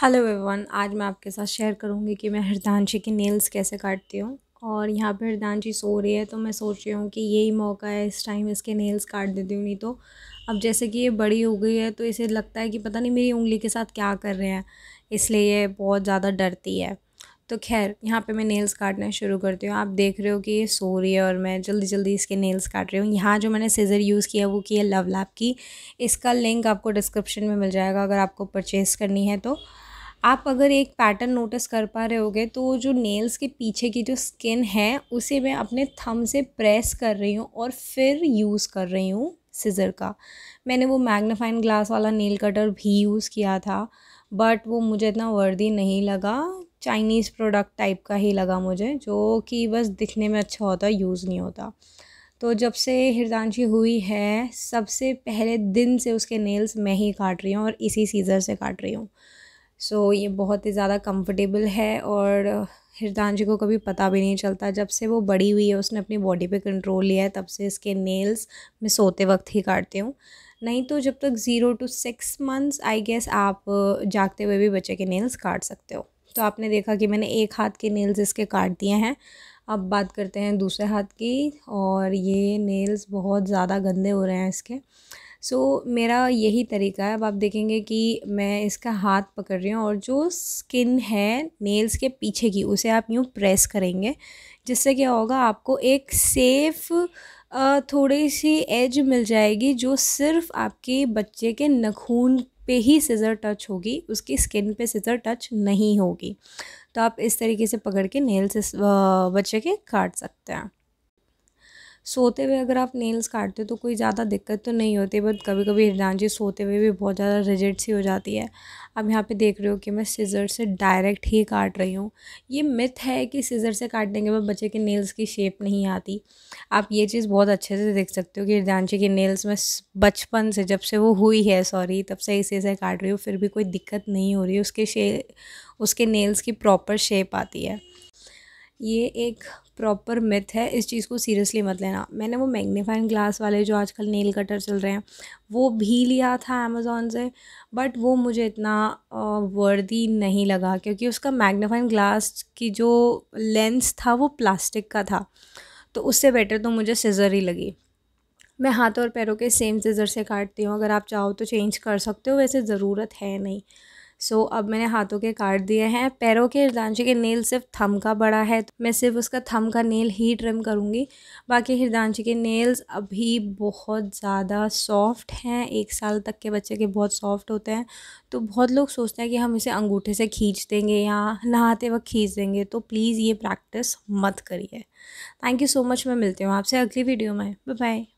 hello everyone आज मैं आपके साथ शेयर करूँगी कि मैं हरदानशी की नेल्स कैसे काटती हूँ और यहाँ पे हरदानशी सो रही है तो मैं सोच रही हूँ कि यही मौका है इस टाइम इसके नेल्स काट देती हूँ नहीं तो अब जैसे कि ये बड़ी हो गई है तो इसे लगता है कि पता नहीं मेरी उंगली के साथ क्या कर रहे हैं इसलिए ये बहुत ज़्यादा डरती है तो खैर यहाँ पे मैं नेल्स काटना शुरू करती हूँ आप देख रहे हो कि ये सो रही है और मैं जल्दी जल्दी इसके नेल्स काट रही हूँ यहाँ जो मैंने सीज़र यूज़ किया वो की है लव लैप की इसका लिंक आपको डिस्क्रिप्शन में मिल जाएगा अगर आपको परचेस करनी है तो आप अगर एक पैटर्न नोटिस कर पा रहे होगे तो जो नेल्स के पीछे की जो स्किन है उसे मैं अपने थम से प्रेस कर रही हूँ और फिर यूज़ कर रही हूँ सीज़र का मैंने वो मैग्नीफाइन ग्लास वाला नेल कटर भी यूज़ किया था बट वो मुझे इतना वर्दी नहीं लगा चाइनीज़ प्रोडक्ट टाइप का ही लगा मुझे जो कि बस दिखने में अच्छा होता यूज़ नहीं होता तो जब से हिरदानशी हुई है सबसे पहले दिन से उसके नेल्स मैं ही काट रही हूँ और इसी सीज़र से काट रही हूँ सो so, ये बहुत ही ज़्यादा कंफर्टेबल है और हिरदानशी को कभी पता भी नहीं चलता जब से वो बड़ी हुई है उसने अपनी बॉडी पे कंट्रोल लिया है तब से इसके नेल्स मैं सोते वक्त ही काटती हूँ नहीं तो जब तक zero two six months I guess आप जागते हुए भी बच्चे के नेल्स काट सकते हो तो आपने देखा कि मैंने एक हाथ के नेल्स इसके काट दिए हैं अब बात करते हैं दूसरे हाथ की और ये नेल्स बहुत ज़्यादा गंदे हो रहे हैं इसके सो so, मेरा यही तरीका है अब आप देखेंगे कि मैं इसका हाथ पकड़ रही हूँ और जो स्किन है नेल्स के पीछे की उसे आप यूँ प्रेस करेंगे जिससे क्या होगा आपको एक सेफ़ थोड़ी सी एज मिल जाएगी जो सिर्फ आपके बच्चे के नखून पे ही सिज़र टच होगी उसकी स्किन पे सिज़र टच नहीं होगी तो आप इस तरीके से पकड़ के नेल से बच्चे के काट सकते हैं सोते हुए अगर आप नेल्स काटते हो तो कोई ज़्यादा दिक्कत तो नहीं होती बट कभी कभी जी सोते हुए भी बहुत ज़्यादा रिजिट सी हो जाती है अब यहाँ पे देख रहे हो कि मैं सीज़र से डायरेक्ट ही काट रही हूँ ये मिथ है कि सीज़र से काटने के बाद बच्चे के नेल्स की शेप नहीं आती आप ये चीज़ बहुत अच्छे से देख सकते हो कि जी की नेल्स में बचपन से जब से वो हुई है सॉरी तब से इसी से काट रही हूँ फिर भी कोई दिक्कत नहीं हो रही उसके शे उसके नेल्स की प्रॉपर शेप आती है ये एक प्रॉपर मिथ है इस चीज़ को सीरियसली मत लेना मैंने वो मैग्नीफाइंग ग्लास वाले जो आजकल नेल कटर चल रहे हैं वो भी लिया था अमेज़ोन से बट वो मुझे इतना वर्दी नहीं लगा क्योंकि उसका मैग्नीफाइंग ग्लास की जो लेंस था वो प्लास्टिक का था तो उससे बेटर तो मुझे सीज़र ही लगी मैं हाथों और पैरों के सेम सीज़र से काटती हूँ अगर आप चाहो तो चेंज कर सकते हो वैसे ज़रूरत है नहीं सो so, अब मैंने हाथों के काट दिए हैं पैरों के हिरदांशी के नेल सिर्फ थम का बड़ा है तो मैं सिर्फ उसका थम का नेल ही ट्रिम करूँगी बाकी हिरदांशी के नेल्स अभी बहुत ज़्यादा सॉफ्ट हैं एक साल तक के बच्चे के बहुत सॉफ्ट होते हैं तो बहुत लोग सोचते हैं कि हम इसे अंगूठे से खींच देंगे या नहाते वक्त खींच देंगे तो प्लीज़ ये प्रैक्टिस मत करिए थैंक यू सो मच मैं मिलती हूँ आपसे अगली वीडियो में बाय